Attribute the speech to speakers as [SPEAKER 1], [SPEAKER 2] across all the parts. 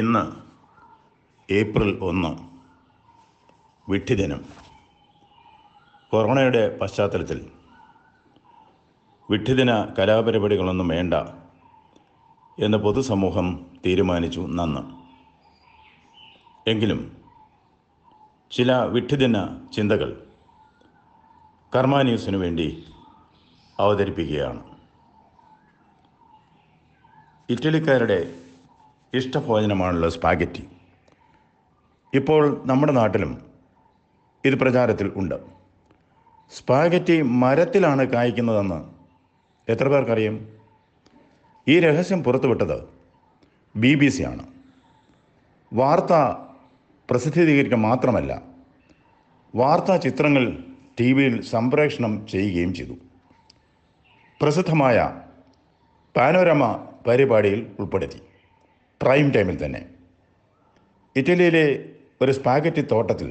[SPEAKER 1] ഇന്ന് ഏപ്രിൽ ഒന്ന് വിട്ടിദിനം കൊറോണയുടെ പശ്ചാത്തലത്തിൽ വിട്ടിദിന കലാപരിപാടികളൊന്നും വേണ്ട എന്ന് പൊതുസമൂഹം തീരുമാനിച്ചു നന്ന് എങ്കിലും ചില വിഡ്ഢിദിന ചിന്തകൾ കർമാന്യൂസിനു ന്യൂസിനു വേണ്ടി അവതരിപ്പിക്കുകയാണ് ഇറ്റലിക്കാരുടെ ഇഷ്ടഭോജനമാണല്ലോ സ്പാഗറ്റി ഇപ്പോൾ നമ്മുടെ നാട്ടിലും ഇത് പ്രചാരത്തിൽ ഉണ്ട് സ്പാഗറ്റി മരത്തിലാണ് കായ്ക്കുന്നതെന്ന് എത്ര പേർക്കറിയും ഈ രഹസ്യം പുറത്തുവിട്ടത് ബി ബി സി ആണ് വാർത്ത പ്രസിദ്ധീകരിക്കുക മാത്രമല്ല വാർത്താ ചിത്രങ്ങൾ ടി വിയിൽ സംപ്രേഷണം ചെയ്യുകയും ചെയ്തു പ്രസിദ്ധമായ പാനോരമ പരിപാടിയിൽ ഉൾപ്പെടുത്തി പ്രൈം ടൈമിൽ തന്നെ ഇറ്റലിയിലെ ഒരു സ്പാഗറ്റി തോട്ടത്തിൽ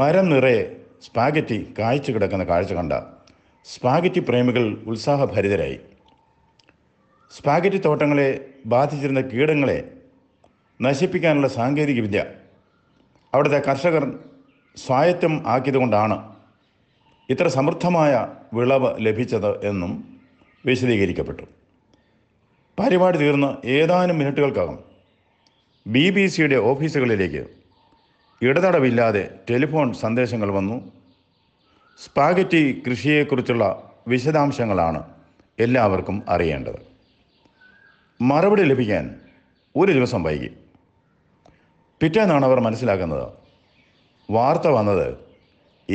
[SPEAKER 1] മരം നിറയെ സ്പാഗറ്റി കാഴ്ച കിടക്കുന്ന കാഴ്ച കണ്ട സ്പാഗറ്റി പ്രേമികൾ ഉത്സാഹഭരിതരായി സ്പാഗറ്റി തോട്ടങ്ങളെ ബാധിച്ചിരുന്ന കീടങ്ങളെ നശിപ്പിക്കാനുള്ള സാങ്കേതികവിദ്യ അവിടുത്തെ കർഷകർ സ്വായത്തം ആക്കിയതുകൊണ്ടാണ് ഇത്ര സമൃദ്ധമായ വിളവ് ലഭിച്ചത് എന്നും വിശദീകരിക്കപ്പെട്ടു പരിപാടി തീർന്ന് ഏതാനും മിനിറ്റുകൾക്കകം ബി ബി സിയുടെ ഓഫീസുകളിലേക്ക് ഇടതടവില്ലാതെ ടെലിഫോൺ സന്ദേശങ്ങൾ വന്നു സ്പാഗറ്റി കൃഷിയെക്കുറിച്ചുള്ള വിശദാംശങ്ങളാണ് എല്ലാവർക്കും അറിയേണ്ടത് മറുപടി ലഭിക്കാൻ ഒരു ദിവസം വൈകി പിറ്റേന്നാണ് അവർ മനസ്സിലാക്കുന്നത് വാർത്ത വന്നത്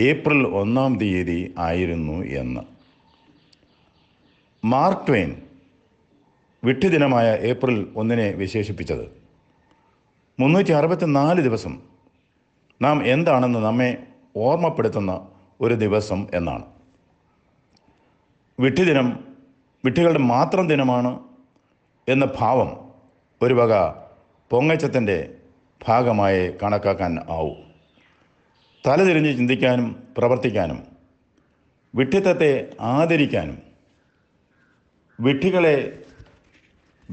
[SPEAKER 1] ഏപ്രിൽ ഒന്നാം തീയതി ആയിരുന്നു എന്ന് മാർക്ക് ട്വെയിൻ വിട്ടുദിനമായ ഏപ്രിൽ ഒന്നിനെ വിശേഷിപ്പിച്ചത് മുന്നൂറ്റി അറുപത്തി നാല് ദിവസം നാം എന്താണെന്ന് നമ്മെ ഓർമ്മപ്പെടുത്തുന്ന ഒരു ദിവസം എന്നാണ് വിട്ടുദിനം വിട്ടുകളുടെ മാത്രം ദിനമാണ് എന്ന ഭാവം ഒരു വക പൊങ്ങച്ചത്തിൻ്റെ ഭാഗമായി കണക്കാക്കാൻ ആവൂ തലതിരിഞ്ഞ് ചിന്തിക്കാനും പ്രവർത്തിക്കാനും വിട്ടിത്തത്തെ ആദരിക്കാനും വിട്ടികളെ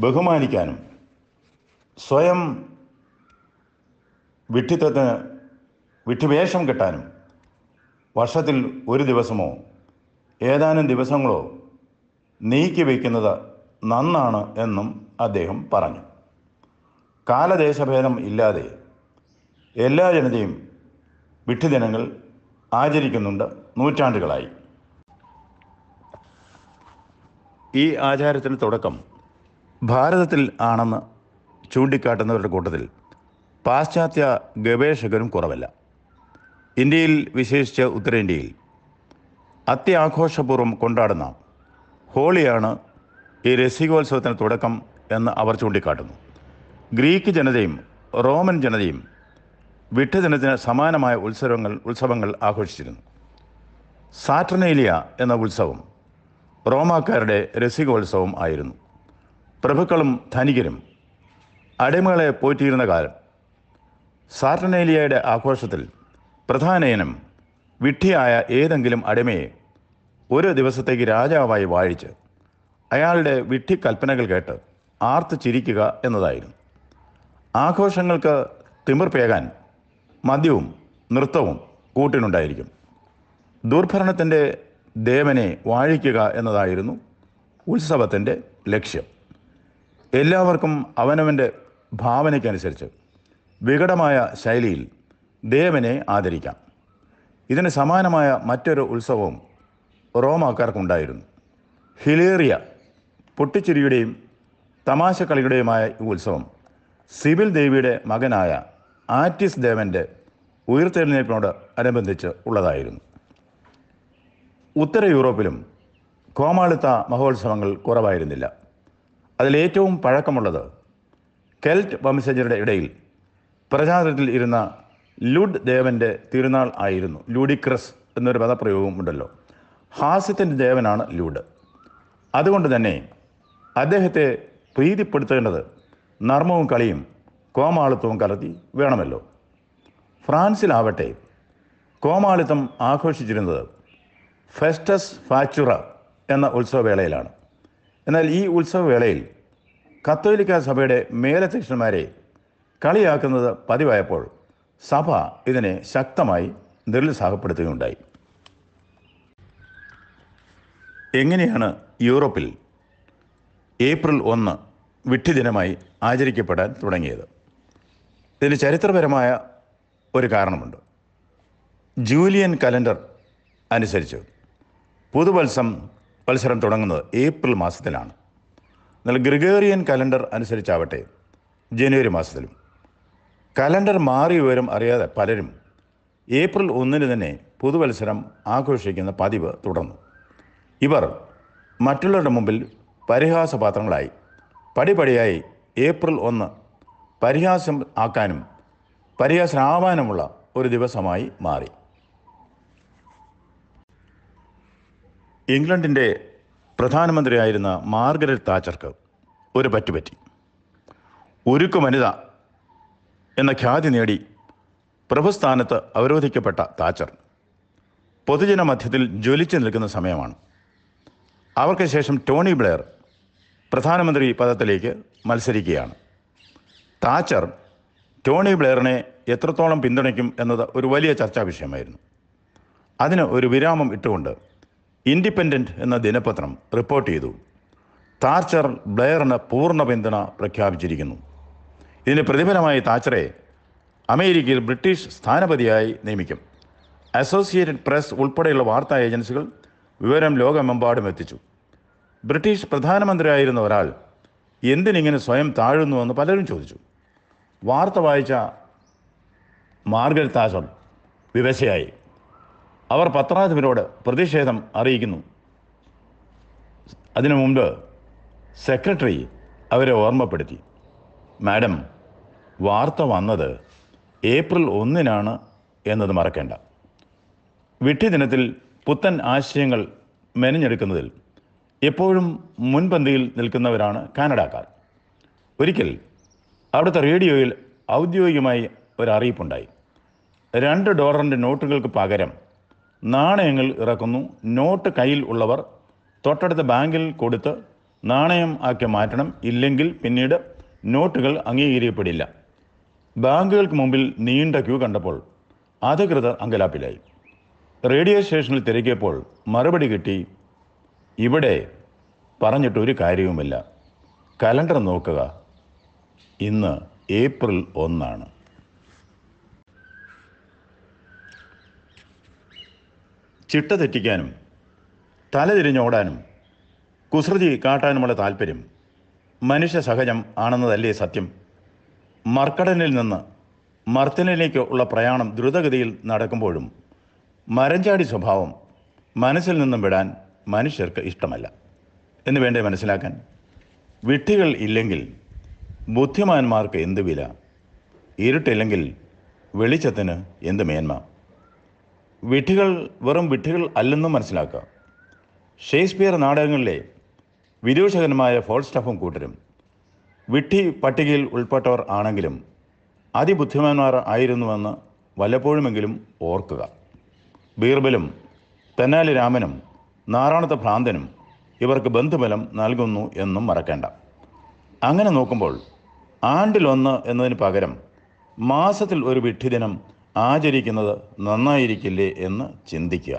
[SPEAKER 1] ബഹുമാനിക്കാനും സ്വയം വിഡ്ഢിത്തത്തിന് വിട്ടുവേഷം കെട്ടാനും വർഷത്തിൽ ഒരു ദിവസമോ ഏതാനും ദിവസങ്ങളോ നീക്കി വയ്ക്കുന്നത് നന്നാണ് എന്നും അദ്ദേഹം പറഞ്ഞു കാലദേശഭേദം ഇല്ലാതെ എല്ലാ ജനതയും വിട്ടുദിനങ്ങൾ ആചരിക്കുന്നുണ്ട് നൂറ്റാണ്ടുകളായി ഈ ആചാരത്തിന് തുടക്കം ഭാരതത്തിൽ ആണെന്ന് ചൂണ്ടിക്കാട്ടുന്നവരുടെ കൂട്ടത്തിൽ പാശ്ചാത്യ ഗവേഷകരും കുറവല്ല ഇന്ത്യയിൽ വിശേഷിച്ച് ഉത്തരേന്ത്യയിൽ അത്യാഘോഷപൂർവ്വം കൊണ്ടാടുന്ന ഹോളിയാണ് ഈ രസികോത്സവത്തിന് തുടക്കം എന്ന് അവർ ചൂണ്ടിക്കാട്ടുന്നു ഗ്രീക്ക് ജനതയും റോമൻ ജനതയും വിട്ടജനത്തിന് സമാനമായ ഉത്സവങ്ങൾ ഉത്സവങ്ങൾ ആഘോഷിച്ചിരുന്നു സാറ്റർനേലിയ എന്ന ഉത്സവം റോമാക്കാരുടെ രസികോത്സവം ആയിരുന്നു പ്രഭുക്കളും ധനികരും അടിമകളെ പോറ്റിയിരുന്ന കാലം സാർട്ടനേലിയയുടെ ആഘോഷത്തിൽ പ്രധാനയനം വിഡ്ഢിയായ ഏതെങ്കിലും അടിമയെ ഒരു ദിവസത്തേക്ക് രാജാവായി വാഴിച്ച് അയാളുടെ വിഡ്ഢി കൽപ്പനകൾ കേട്ട് ആർത്ത് ചിരിക്കുക എന്നതായിരുന്നു ആഘോഷങ്ങൾക്ക് തിമിർപ്പേകാൻ മദ്യവും നൃത്തവും കൂട്ടിനുണ്ടായിരിക്കും ദുർഭരണത്തിൻ്റെ ദേവനെ വാഴിക്കുക എന്നതായിരുന്നു ഉത്സവത്തിൻ്റെ ലക്ഷ്യം എല്ലാവർക്കും അവനവൻ്റെ ഭാവനയ്ക്കനുസരിച്ച് വികടമായ ശൈലിയിൽ ദേവനെ ആദരിക്കാം ഇതിന് സമാനമായ മറ്റൊരു ഉത്സവവും റോമാക്കാർക്കുണ്ടായിരുന്നു ഹിലേറിയ പൊട്ടിച്ചിരിയുടെയും തമാശക്കളിയുടെയുമായ ഈ ഉത്സവം സിബിൽ ദേവിയുടെ മകനായ ആറ്റിസ് ദേവൻ്റെ ഉയർത്തെഴുന്നേൽപ്പിനോട് അനുബന്ധിച്ച് ഉള്ളതായിരുന്നു ഉത്തര യൂറോപ്പിലും കോമാളിത്ത മഹോത്സവങ്ങൾ കുറവായിരുന്നില്ല അതിലേറ്റവും പഴക്കമുള്ളത് കെൽറ്റ് വംശജരുടെ ഇടയിൽ പ്രചാരത്തിൽ ഇരുന്ന ലുഡ് ദേവൻ്റെ തിരുനാൾ ആയിരുന്നു ലൂഡിക്രസ് എന്നൊരു പദപ്രയോഗവും ഉണ്ടല്ലോ ഹാസ്യത്തിൻ്റെ ദേവനാണ് ലൂഡ് അതുകൊണ്ട് തന്നെ അദ്ദേഹത്തെ പ്രീതിപ്പെടുത്തേണ്ടത് നർമ്മവും കളിയും കോമാളിത്വവും കലർത്തി വേണമല്ലോ ഫ്രാൻസിലാവട്ടെ കോമാളിത്തം ആഘോഷിച്ചിരുന്നത് ഫെസ്റ്റസ് ഫാച്ചുറ എന്ന ഉത്സവവേളയിലാണ് എന്നാൽ ഈ ഉത്സവവേളയിൽ കത്തോലിക്ക സഭയുടെ മേലധ്യക്ഷന്മാരെ കളിയാക്കുന്നത് പതിവായപ്പോൾ സഭ ഇതിനെ ശക്തമായി നിരുത്സാഹപ്പെടുത്തുകയുണ്ടായി എങ്ങനെയാണ് യൂറോപ്പിൽ ഏപ്രിൽ ഒന്ന് വിട്ടുദിനമായി ആചരിക്കപ്പെടാൻ തുടങ്ങിയത് ഇതിന് ചരിത്രപരമായ ഒരു കാരണമുണ്ട് ജൂലിയൻ കലണ്ടർ അനുസരിച്ച് പുതുവത്സം മത്സരം തുടങ്ങുന്നത് ഏപ്രിൽ മാസത്തിലാണ് എന്നാൽ ഗ്രിഗേറിയൻ കലണ്ടർ അനുസരിച്ചാവട്ടെ ജനുവരി മാസത്തിലും കലണ്ടർ മാറി വിവരം അറിയാതെ പലരും ഏപ്രിൽ ഒന്നിന് തന്നെ പുതുവത്സരം ആഘോഷിക്കുന്ന പതിവ് തുടർന്നു ഇവർ മറ്റുള്ളവരുടെ മുമ്പിൽ പരിഹാസപാത്രങ്ങളായി പടിപടിയായി ഏപ്രിൽ ഒന്ന് പരിഹാസം ആക്കാനും പരിഹാസനാവാനുമുള്ള ഒരു ദിവസമായി മാറി ഇംഗ്ലണ്ടിൻ്റെ പ്രധാനമന്ത്രിയായിരുന്ന മാർഗരറ്റ് താച്ചർക്ക് ഒരു പറ്റുപറ്റി ഉരുക്കു വനിത എന്ന ഖ്യാതി നേടി പ്രഭുസ്ഥാനത്ത് അവരോധിക്കപ്പെട്ട താച്ചർ പൊതുജന മധ്യത്തിൽ ജ്വലിച്ചു നിൽക്കുന്ന സമയമാണ് അവർക്ക് ശേഷം ടോണി ബ്ലെയർ പ്രധാനമന്ത്രി പദത്തിലേക്ക് മത്സരിക്കുകയാണ് താച്ചർ ടോണി ബ്ലെയറിനെ എത്രത്തോളം പിന്തുണയ്ക്കും എന്നത് ഒരു വലിയ ചർച്ചാ വിഷയമായിരുന്നു അതിന് ഒരു വിരാമം ഇട്ടുകൊണ്ട് ഇൻഡിപെൻഡൻറ്റ് എന്ന ദിനപത്രം റിപ്പോർട്ട് ചെയ്തു താച്ചർ ബ്ലെയറിന് പൂർണ്ണ പിന്തുണ പ്രഖ്യാപിച്ചിരിക്കുന്നു ഇതിന് പ്രതിഫലമായി താച്ചറെ അമേരിക്കയിൽ ബ്രിട്ടീഷ് സ്ഥാനപതിയായി നിയമിക്കും അസോസിയേറ്റഡ് പ്രസ് ഉൾപ്പെടെയുള്ള വാർത്താ ഏജൻസികൾ വിവരം ലോകമെമ്പാടും എത്തിച്ചു ബ്രിട്ടീഷ് പ്രധാനമന്ത്രിയായിരുന്ന ഒരാൾ എന്തിനിങ്ങനെ സ്വയം താഴുന്നുവെന്ന് പലരും ചോദിച്ചു വാർത്ത വായിച്ച മാർഗരറ്റ് താച്ചർ വിവശയായി അവർ പത്രാധിപരോട് പ്രതിഷേധം അറിയിക്കുന്നു അതിനു മുമ്പ് സെക്രട്ടറി അവരെ ഓർമ്മപ്പെടുത്തി മാഡം വാർത്ത വന്നത് ഏപ്രിൽ ഒന്നിനാണ് എന്നത് മറക്കേണ്ട വിട്ടി ദിനത്തിൽ പുത്തൻ ആശയങ്ങൾ മെനഞ്ഞെടുക്കുന്നതിൽ എപ്പോഴും മുൻപന്തിയിൽ നിൽക്കുന്നവരാണ് കാനഡക്കാർ ഒരിക്കൽ അവിടുത്തെ റേഡിയോയിൽ ഔദ്യോഗികമായി ഒരു അറിയിപ്പുണ്ടായി രണ്ട് ഡോളറിൻ്റെ നോട്ടുകൾക്ക് പകരം നാണയങ്ങൾ ഇറക്കുന്നു നോട്ട് കയ്യിൽ ഉള്ളവർ തൊട്ടടുത്ത ബാങ്കിൽ കൊടുത്ത് നാണയം ആക്കി മാറ്റണം ഇല്ലെങ്കിൽ പിന്നീട് നോട്ടുകൾ അംഗീകരിക്കപ്പെടില്ല ബാങ്കുകൾക്ക് മുമ്പിൽ നീണ്ട ക്യൂ കണ്ടപ്പോൾ അധികൃതർ അങ്കലാപ്പിലായി റേഡിയോ സ്റ്റേഷനിൽ തിരക്കിയപ്പോൾ മറുപടി കിട്ടി ഇവിടെ പറഞ്ഞിട്ട് ഒരു കാര്യവുമില്ല കലണ്ടർ നോക്കുക ഇന്ന് ഏപ്രിൽ ഒന്നാണ് ചിട്ട തെറ്റിക്കാനും തലതിരിഞ്ഞോടാനും കുസൃതി കാട്ടാനുമുള്ള താല്പര്യം മനുഷ്യ സഹജം ആണെന്നതല്ലേ സത്യം മർക്കടനിൽ നിന്ന് മർത്തനിലേക്ക് ഉള്ള പ്രയാണം ദ്രുതഗതിയിൽ നടക്കുമ്പോഴും മരഞ്ചാടി സ്വഭാവം മനസ്സിൽ നിന്നും വിടാൻ മനുഷ്യർക്ക് ഇഷ്ടമല്ല എന്ന് വേണ്ടേ മനസ്സിലാക്കാൻ വിട്ടികൾ ഇല്ലെങ്കിൽ ബുദ്ധിമാന്മാർക്ക് എന്ത് വില ഇരുട്ടില്ലെങ്കിൽ വെളിച്ചത്തിന് എന്ത് മേന്മ വിട്ടുകൾ വെറും വിട്ടുകൾ അല്ലെന്നും മനസ്സിലാക്കുക ഷേക്സ്പിയർ നാടകങ്ങളിലെ വിദൂഷകന്മായ ഫോൾസ്റ്റഫും കൂട്ടരും വിട്ടി പട്ടികയിൽ ഉൾപ്പെട്ടവർ ആണെങ്കിലും അതിബുദ്ധിമാന്മാർ ആയിരുന്നുവെന്ന് വല്ലപ്പോഴുമെങ്കിലും ഓർക്കുക ബീർബലും തെന്നാലി രാമനും നാറാണത്തെ ഭ്രാന്തനും ഇവർക്ക് ബന്ധുബലം നൽകുന്നു എന്നും മറക്കേണ്ട അങ്ങനെ നോക്കുമ്പോൾ ആണ്ടിലൊന്ന് എന്നതിന് പകരം മാസത്തിൽ ഒരു ദിനം ആചരിക്കുന്നത് നന്നായിരിക്കില്ലേ എന്ന് ചിന്തിക്കുക